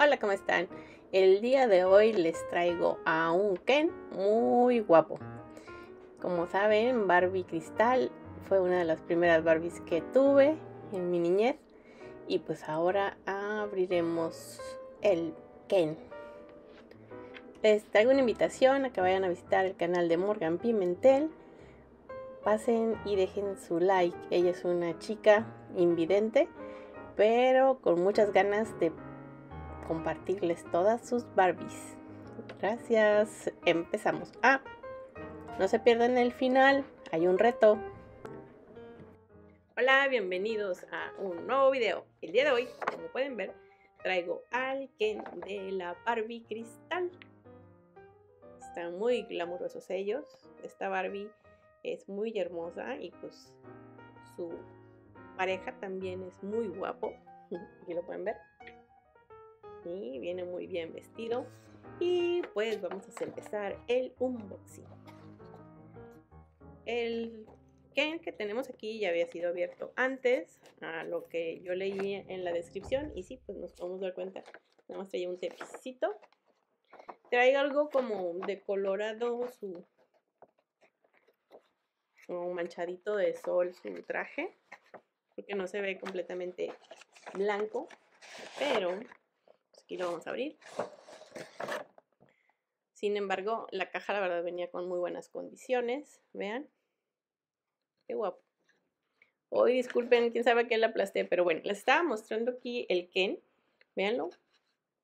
Hola, ¿cómo están? El día de hoy les traigo a un Ken muy guapo. Como saben, Barbie Cristal fue una de las primeras Barbies que tuve en mi niñez. Y pues ahora abriremos el Ken. Les traigo una invitación a que vayan a visitar el canal de Morgan Pimentel. Pasen y dejen su like. Ella es una chica invidente, pero con muchas ganas de compartirles todas sus Barbies. Gracias. Empezamos. a ah, no se pierdan el final. Hay un reto. Hola, bienvenidos a un nuevo video. El día de hoy, como pueden ver, traigo al Ken de la Barbie Cristal. Están muy glamurosos ellos. Esta Barbie es muy hermosa y pues su pareja también es muy guapo. Aquí lo pueden ver viene muy bien vestido. Y pues vamos a empezar el unboxing. El Ken que tenemos aquí ya había sido abierto antes, a lo que yo leí en la descripción. Y sí, pues nos podemos dar cuenta. Nada más traía un tepicito. Trae algo como decolorado colorado su... Un manchadito de sol su traje. Porque no se ve completamente blanco. Pero Aquí lo vamos a abrir. Sin embargo, la caja la verdad venía con muy buenas condiciones. Vean. Qué guapo. Hoy disculpen, quién sabe que la aplasté, pero bueno, les estaba mostrando aquí el Ken. Veanlo.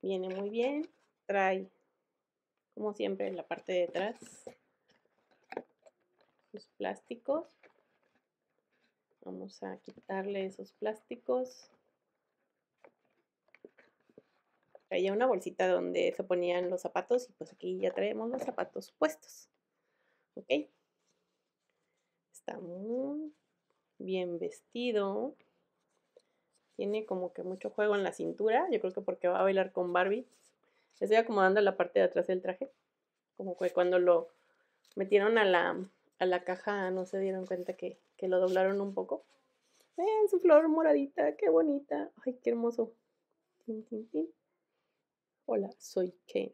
Viene muy bien. Trae, como siempre, en la parte de atrás los plásticos. Vamos a quitarle esos plásticos. hay una bolsita donde se ponían los zapatos y pues aquí ya traemos los zapatos puestos. ¿Ok? Está muy bien vestido. Tiene como que mucho juego en la cintura. Yo creo que porque va a bailar con Barbie. estoy acomodando la parte de atrás del traje. Como que cuando lo metieron a la, a la caja no se dieron cuenta que, lo doblaron un poco. Vean su flor moradita, qué bonita. Ay, qué hermoso. Hola, soy Ken.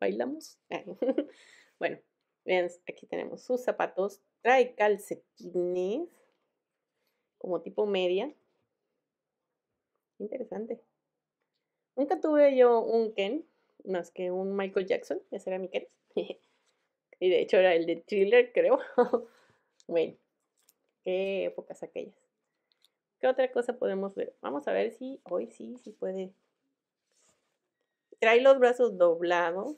¿Bailamos? Ah, bueno, vean, aquí tenemos sus zapatos. Trae calcetines como tipo media. Interesante. Nunca tuve yo un Ken, más que un Michael Jackson, ese era mi Ken. y de hecho era el de Thriller, creo. bueno, qué épocas aquellas. ¿Qué otra cosa podemos ver? Vamos a ver si hoy sí, sí puede trae los brazos doblados,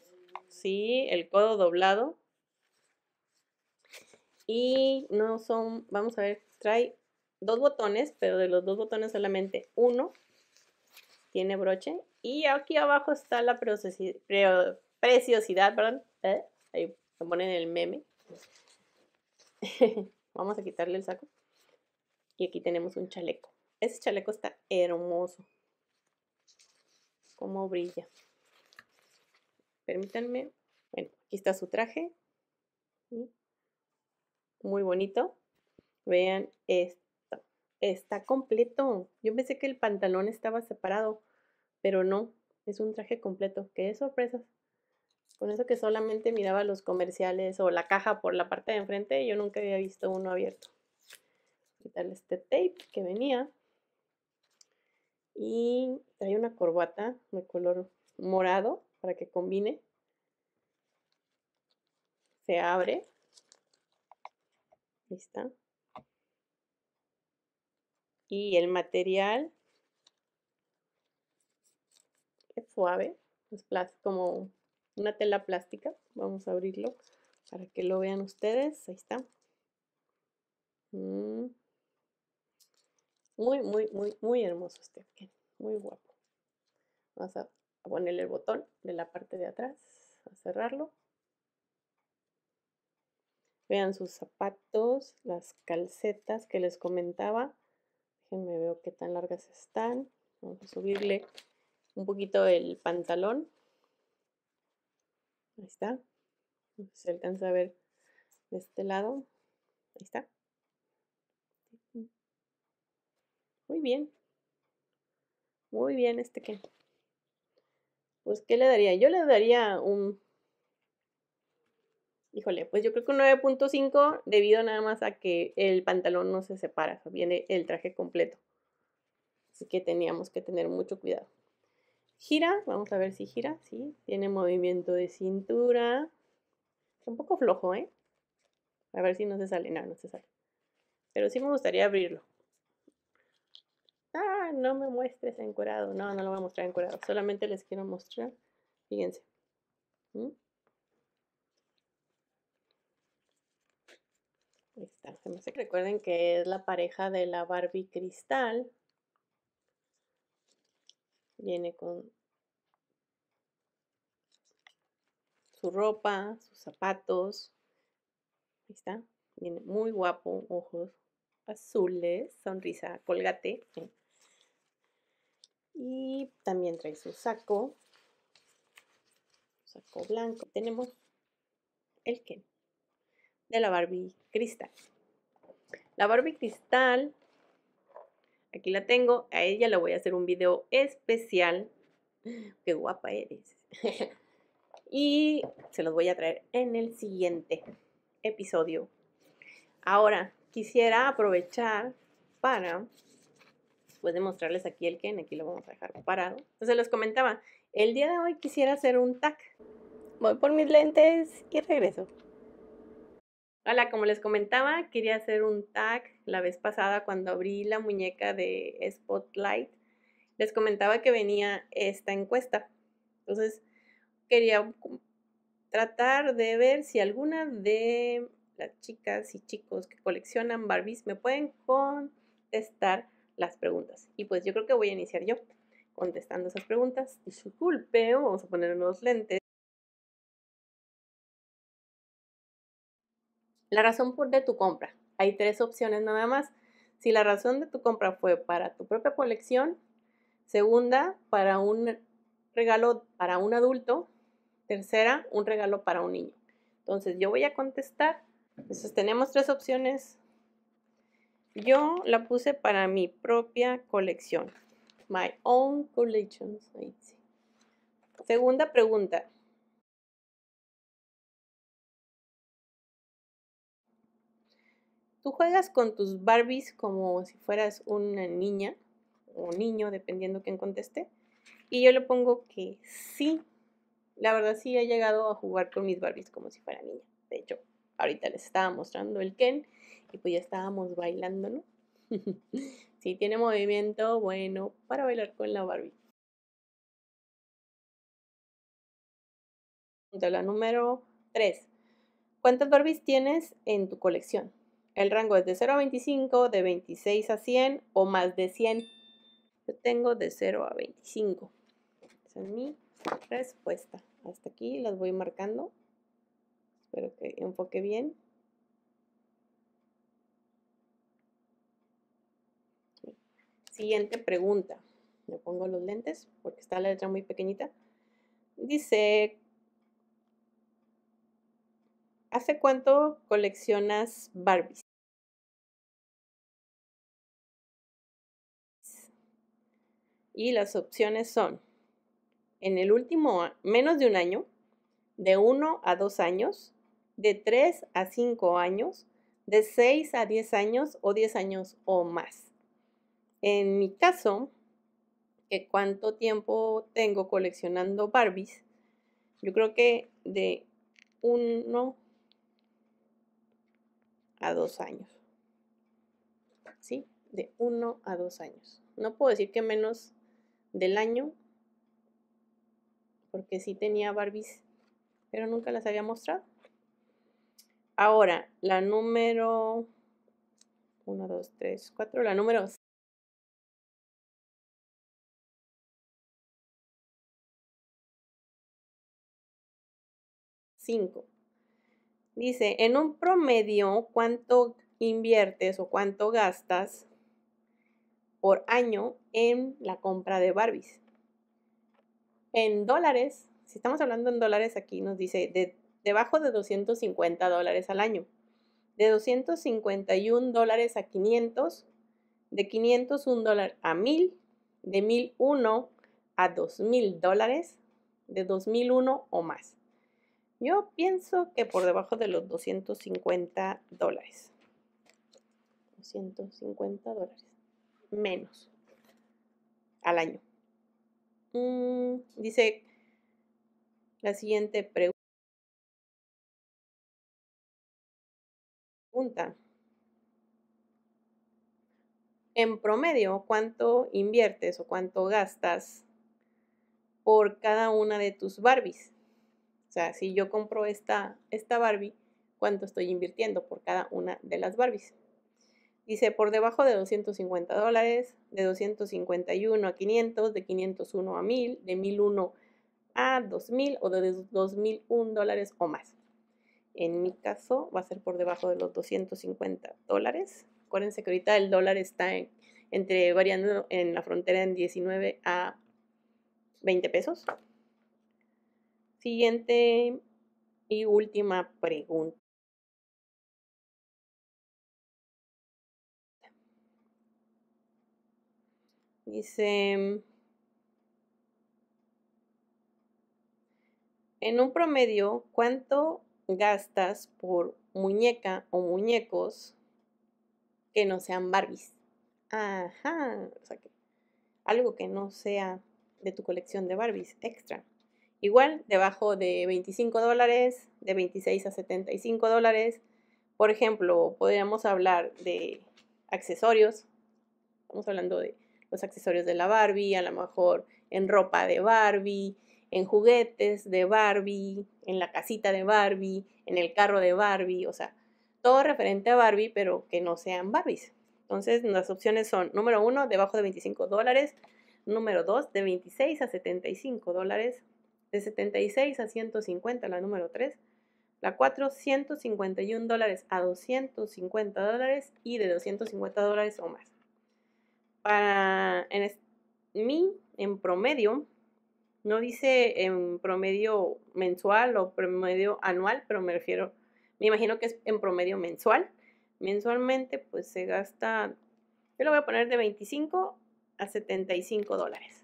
¿sí? El codo doblado. Y no son, vamos a ver, trae dos botones, pero de los dos botones solamente uno tiene broche. Y aquí abajo está la preciosidad, perdón. ¿eh? Ahí se ponen el meme. Vamos a quitarle el saco. Y aquí tenemos un chaleco. Ese chaleco está hermoso. Cómo brilla. Permítanme. Bueno, aquí está su traje. Muy bonito. Vean esto. Está completo. Yo pensé que el pantalón estaba separado, pero no. Es un traje completo. Qué sorpresa Con eso que solamente miraba los comerciales o la caja por la parte de enfrente, yo nunca había visto uno abierto. Quitarle este tape que venía. Y trae una corbata de color morado para que combine. Se abre. Ahí está. Y el material es suave, es como una tela plástica. Vamos a abrirlo para que lo vean ustedes. Ahí está. Mm. Muy, muy, muy, muy hermoso este. Muy guapo. Vamos a a ponerle el botón de la parte de atrás, a cerrarlo. Vean sus zapatos, las calcetas que les comentaba. Déjenme veo qué tan largas están. Vamos a subirle un poquito el pantalón. Ahí está. No sé si se alcanza a ver de este lado. Ahí está. Muy bien. Muy bien este que pues, ¿qué le daría? Yo le daría un... Híjole, pues yo creo que un 9.5 debido nada más a que el pantalón no se separa, viene el traje completo. Así que teníamos que tener mucho cuidado. Gira, vamos a ver si gira, sí, tiene movimiento de cintura. Es un poco flojo, ¿eh? A ver si no se sale, no, no se sale. Pero sí me gustaría abrirlo no me muestres curado, No, no lo voy a mostrar curado, Solamente les quiero mostrar. Fíjense. ¿Mm? Ahí está, se Recuerden que es la pareja de la Barbie Cristal. Viene con su ropa, sus zapatos. Ahí está. Viene muy guapo, ojos azules, sonrisa, colgate. Y también trae su saco, saco blanco. Tenemos el que de la Barbie Cristal. La Barbie Cristal, aquí la tengo. A ella le voy a hacer un video especial. Qué guapa eres. y se los voy a traer en el siguiente episodio. Ahora, quisiera aprovechar para después de mostrarles aquí el Ken, aquí lo vamos a dejar parado. Entonces les comentaba, el día de hoy quisiera hacer un tag. Voy por mis lentes y regreso. Hola, como les comentaba, quería hacer un tag la vez pasada cuando abrí la muñeca de Spotlight. Les comentaba que venía esta encuesta. Entonces, quería tratar de ver si alguna de las chicas y chicos que coleccionan Barbies me pueden contestar las preguntas. Y pues yo creo que voy a iniciar yo contestando esas preguntas. y Disculpe, vamos a poner unos lentes. La razón por de tu compra. Hay tres opciones nada más. Si la razón de tu compra fue para tu propia colección, segunda, para un regalo para un adulto, tercera, un regalo para un niño. Entonces yo voy a contestar. Entonces tenemos tres opciones yo la puse para mi propia colección. My own collection. Segunda pregunta. ¿Tú juegas con tus Barbies como si fueras una niña o niño, dependiendo quién conteste? Y yo le pongo que sí. La verdad sí he llegado a jugar con mis Barbies como si fuera niña. De hecho, ahorita les estaba mostrando el Ken y pues ya estábamos bailando, ¿no? si tiene movimiento, bueno, para bailar con la Barbie. La número 3. ¿Cuántas Barbies tienes en tu colección? El rango es de 0 a 25, de 26 a 100 o más de 100. Yo tengo de 0 a 25. Esa es mi respuesta. Hasta aquí las voy marcando. Espero que enfoque bien. Siguiente pregunta. Me pongo los lentes porque está la letra muy pequeñita. Dice, ¿hace cuánto coleccionas Barbies? Y las opciones son, en el último, menos de un año, de 1 a 2 años, de 3 a 5 años, de 6 a 10 años o 10 años o más. En mi caso, que cuánto tiempo tengo coleccionando Barbies, yo creo que de 1 a dos años. ¿Sí? De uno a dos años. No puedo decir que menos del año, porque sí tenía Barbies, pero nunca las había mostrado. Ahora, la número 1, 2, 3, 4, la número 5. Dice, en un promedio, ¿cuánto inviertes o cuánto gastas por año en la compra de Barbies? En dólares, si estamos hablando en dólares aquí, nos dice de, debajo de 250 dólares al año. De 251 dólares a 500, de 501 dólar a 1000, de 1001 a 2000 dólares, de 2001 o más. Yo pienso que por pues debajo de los 250 dólares. 250 dólares. Menos. Al año. Mm, dice la siguiente pregunta. Pregunta. En promedio, ¿cuánto inviertes o cuánto gastas por cada una de tus Barbies? O sea, si yo compro esta, esta Barbie, ¿cuánto estoy invirtiendo por cada una de las Barbies? Dice, por debajo de 250 dólares, de 251 a 500, de 501 a 1000, de 1001 a 2000 o de 2001 dólares o más. En mi caso va a ser por debajo de los 250 dólares. Acuérdense que ahorita el dólar está entre variando en la frontera en 19 a 20 pesos. Siguiente y última pregunta. Dice, en un promedio, ¿cuánto gastas por muñeca o muñecos que no sean Barbies? Ajá, o sea, que algo que no sea de tu colección de Barbies extra. Igual, debajo de 25 dólares, de 26 a 75 dólares. Por ejemplo, podríamos hablar de accesorios. Estamos hablando de los accesorios de la Barbie, a lo mejor en ropa de Barbie, en juguetes de Barbie, en la casita de Barbie, en el carro de Barbie, o sea, todo referente a Barbie, pero que no sean Barbies. Entonces, las opciones son, número uno, debajo de 25 dólares, número dos, de 26 a 75 dólares, de 76 a 150, la número 3. La 4, 151 dólares a 250 dólares y de 250 dólares o más. Para en mí en promedio, no dice en promedio mensual o promedio anual, pero me refiero, me imagino que es en promedio mensual. Mensualmente, pues se gasta, yo lo voy a poner de 25 a 75 dólares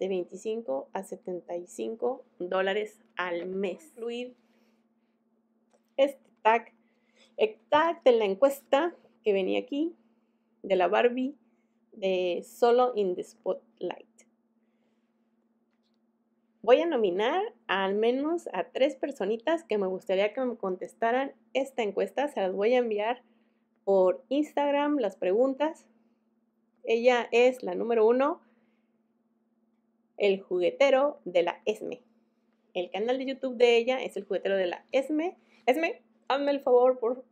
de 25 a 75 dólares al mes. Incluir este tag, el tag de la encuesta que venía aquí, de la Barbie, de Solo in the Spotlight. Voy a nominar al menos a tres personitas que me gustaría que me contestaran esta encuesta. Se las voy a enviar por Instagram las preguntas. Ella es la número uno, el juguetero de la ESME. El canal de YouTube de ella es el juguetero de la ESME. ESME, hazme el favor, por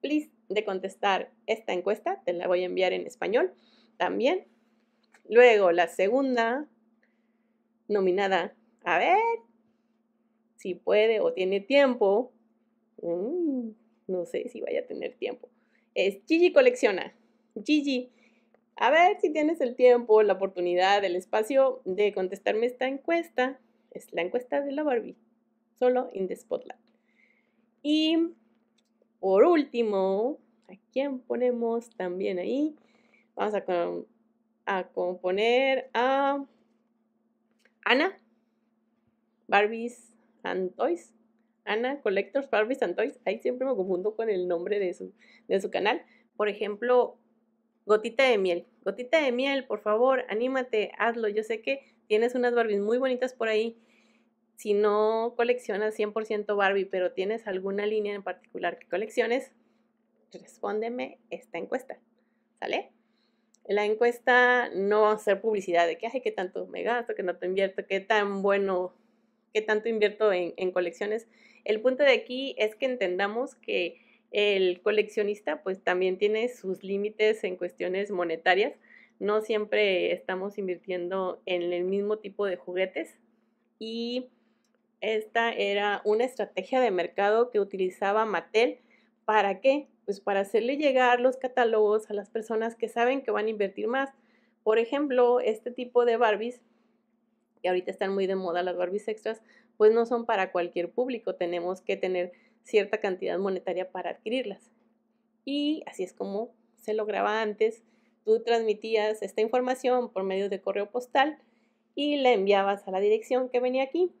please, de contestar esta encuesta. Te la voy a enviar en español también. Luego, la segunda nominada, a ver si puede o tiene tiempo. Mm, no sé si vaya a tener tiempo. Es Gigi Colecciona. Gigi a ver si tienes el tiempo, la oportunidad, el espacio de contestarme esta encuesta. Es la encuesta de la Barbie, solo in the spotlight. Y por último, ¿a quién ponemos también ahí? Vamos a, componer a Ana, Barbies and Toys. Ana Collectors Barbies and Toys. Ahí siempre me confundo con el nombre de de su canal. Por ejemplo, Gotita de miel. Gotita de miel, por favor, anímate, hazlo. Yo sé que tienes unas Barbies muy bonitas por ahí. Si no coleccionas 100% Barbie, pero tienes alguna línea en particular que colecciones, respóndeme esta encuesta. ¿Sale? la encuesta no va a ser publicidad de que, qué tanto me gasto, que no te invierto, qué tan bueno, qué tanto invierto en colecciones. El punto de aquí es que entendamos que el coleccionista pues también tiene sus límites en cuestiones monetarias. No siempre estamos invirtiendo en el mismo tipo de juguetes y esta era una estrategia de mercado que utilizaba Mattel. ¿Para qué? Pues para hacerle llegar los catálogos a las personas que saben que van a invertir más. Por ejemplo, este tipo de Barbies, que ahorita están muy de moda las Barbies extras, pues no son para cualquier público. Tenemos que tener cierta cantidad monetaria para adquirirlas. Y así es como se lograba antes. Tú transmitías esta información por medio de correo postal y la enviabas a la dirección que venía aquí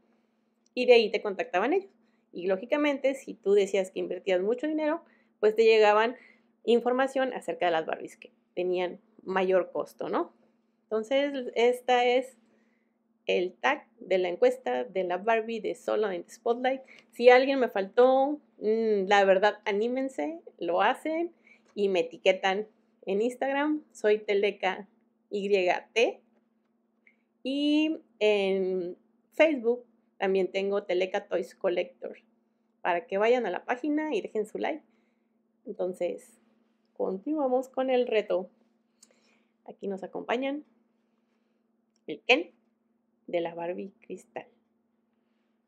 y de ahí te contactaban ellos. Y lógicamente, si tú decías que invertías mucho dinero, pues te llegaban información acerca de las Barbies que tenían mayor costo, ¿no? Entonces, esta es el tag de la encuesta de la Barbie de Solo en Spotlight. Si alguien me faltó, mm, la verdad, anímense, lo hacen y me etiquetan en Instagram. Soy Teleca Y en Facebook también tengo Teleca Toys Collector para que vayan a la página y dejen su like. Entonces, continuamos con el reto. Aquí nos acompañan el Ken de la Barbie Cristal.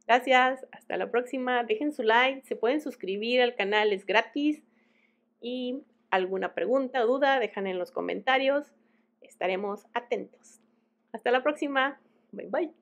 Gracias, hasta la próxima. Dejen su like, se pueden suscribir al canal, es gratis. Y alguna pregunta, o duda, dejan en los comentarios. Estaremos atentos. Hasta la próxima. Bye bye.